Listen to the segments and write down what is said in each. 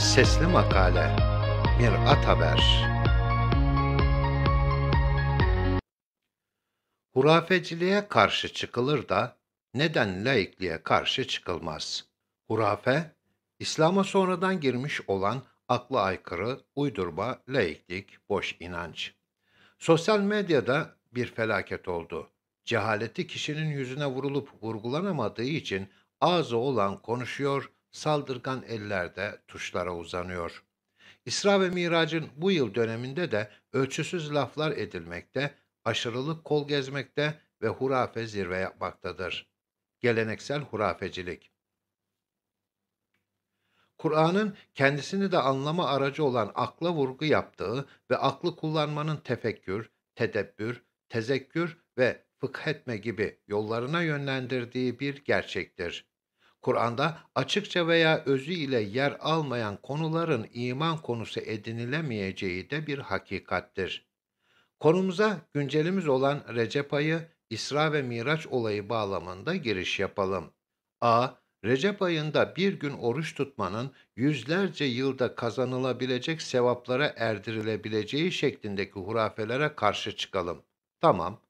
Sesli Makale Mirat Haber Hurafeciliğe karşı çıkılır da neden laikliğe karşı çıkılmaz? Hurafe, İslam'a sonradan girmiş olan akla aykırı, uydurma, laiklik, boş inanç. Sosyal medyada bir felaket oldu. Cehaleti kişinin yüzüne vurulup vurgulanamadığı için ağzı olan konuşuyor, saldırgan ellerde tuşlara uzanıyor. İsra ve Mirac'ın bu yıl döneminde de ölçüsüz laflar edilmekte, aşırılık kol gezmekte ve hurafe zirve yapmaktadır. Geleneksel hurafecilik Kur'an'ın kendisini de anlama aracı olan akla vurgu yaptığı ve aklı kullanmanın tefekkür, tedebbür, tezekkür ve fıkhetme gibi yollarına yönlendirdiği bir gerçektir. Kur'an'da açıkça veya özü ile yer almayan konuların iman konusu edinilemeyeceği de bir hakikattir. Konumuza güncelimiz olan Recep ayı, İsra ve Miraç olayı bağlamında giriş yapalım. A. Recep ayında bir gün oruç tutmanın yüzlerce yılda kazanılabilecek sevaplara erdirilebileceği şeklindeki hurafelere karşı çıkalım. Tamam.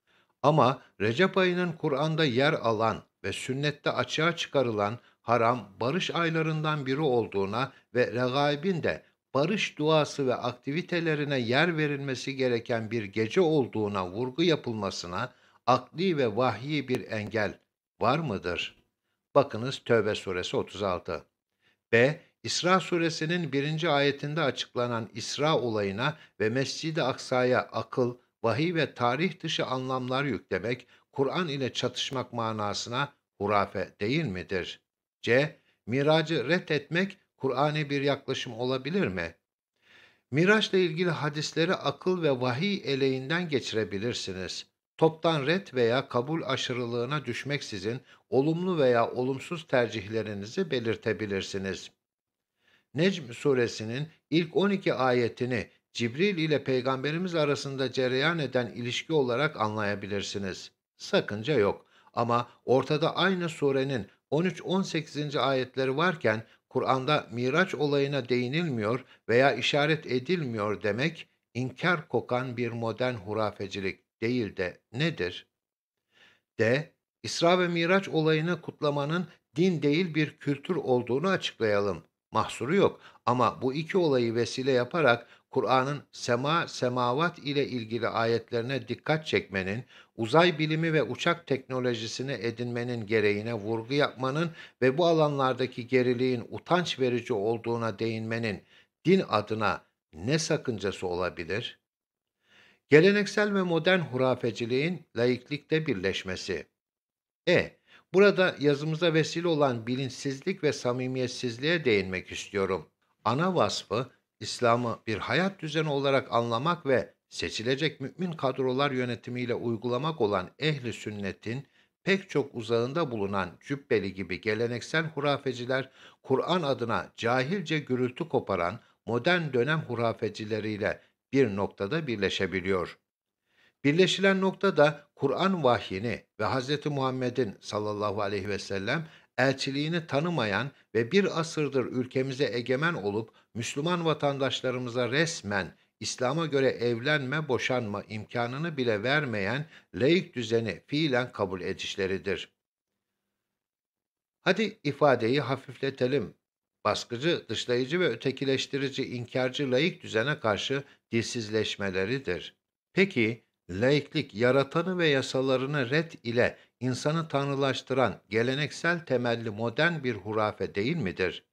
Ama Recep ayının Kur'an'da yer alan ve sünnette açığa çıkarılan haram barış aylarından biri olduğuna ve regaibin de barış duası ve aktivitelerine yer verilmesi gereken bir gece olduğuna vurgu yapılmasına akli ve vahyi bir engel var mıdır? Bakınız Tövbe suresi 36. B. İsra suresinin birinci ayetinde açıklanan İsra olayına ve Mescid-i Aksa'ya akıl, vahiy ve tarih dışı anlamlar yüklemek, Kur'an ile çatışmak manasına hurafe değil midir? C. Miracı reddetmek Kur'an'ı bir yaklaşım olabilir mi? Miraçla ilgili hadisleri akıl ve vahiy eleğinden geçirebilirsiniz. Toptan ret veya kabul aşırılığına düşmeksizin olumlu veya olumsuz tercihlerinizi belirtebilirsiniz. Necm suresinin ilk 12 ayetini Cibril ile peygamberimiz arasında cereyan eden ilişki olarak anlayabilirsiniz. Sakınca yok. Ama ortada aynı surenin 13-18. ayetleri varken Kur'an'da Miraç olayına değinilmiyor veya işaret edilmiyor demek inkar kokan bir modern hurafecilik değil de nedir? D. İsra ve Miraç olayını kutlamanın din değil bir kültür olduğunu açıklayalım mahsuru yok. Ama bu iki olayı vesile yaparak Kur'an'ın sema semavat ile ilgili ayetlerine dikkat çekmenin, uzay bilimi ve uçak teknolojisini edinmenin gereğine vurgu yapmanın ve bu alanlardaki geriliğin utanç verici olduğuna değinmenin din adına ne sakıncası olabilir? Geleneksel ve modern hurafeciliğin laiklikte birleşmesi. E, Burada yazımıza vesile olan bilinçsizlik ve samimiyetsizliğe değinmek istiyorum. Ana vasfı İslam'ı bir hayat düzeni olarak anlamak ve seçilecek mümin kadrolar yönetimiyle uygulamak olan ehli sünnetin pek çok uzağında bulunan cübbeli gibi geleneksel hurafeciler Kur'an adına cahilce gürültü koparan modern dönem hurafecileriyle bir noktada birleşebiliyor. Birleşilen nokta da Kur'an vahyini ve Hz. Muhammed'in sallallahu aleyhi ve sellem elçiliğini tanımayan ve bir asırdır ülkemize egemen olup Müslüman vatandaşlarımıza resmen İslam'a göre evlenme, boşanma imkanını bile vermeyen laik düzeni fiilen kabul edişleridir. Hadi ifadeyi hafifletelim. Baskıcı, dışlayıcı ve ötekileştirici, inkarcı laik düzene karşı dilsizleşmeleridir. Peki, Laiklik, yaratanı ve yasalarını red ile insanı tanrılaştıran geleneksel temelli modern bir hurafe değil midir?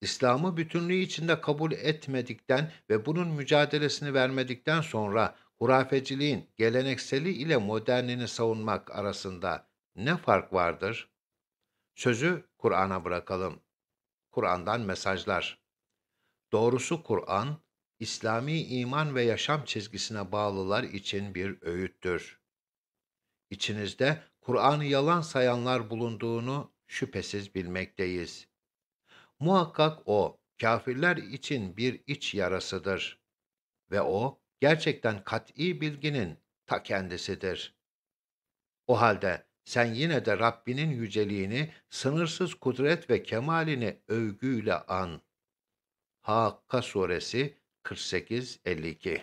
İslam'ı bütünlüğü içinde kabul etmedikten ve bunun mücadelesini vermedikten sonra hurafeciliğin gelenekseli ile modernini savunmak arasında ne fark vardır? Sözü Kur'an'a bırakalım. Kur'an'dan mesajlar. Doğrusu Kur'an, İslami iman ve yaşam çizgisine bağlılar için bir öğüttür. İçinizde Kur'an'ı yalan sayanlar bulunduğunu şüphesiz bilmekteyiz. Muhakkak o, kafirler için bir iç yarasıdır. Ve o, gerçekten kat'i bilginin ta kendisidir. O halde sen yine de Rabbinin yüceliğini, sınırsız kudret ve kemalini övgüyle an. Hakka suresi 48 52.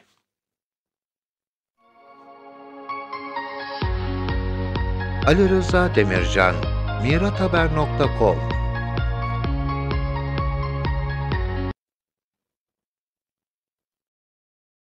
Ali Rıza Demircan, mirathaber.com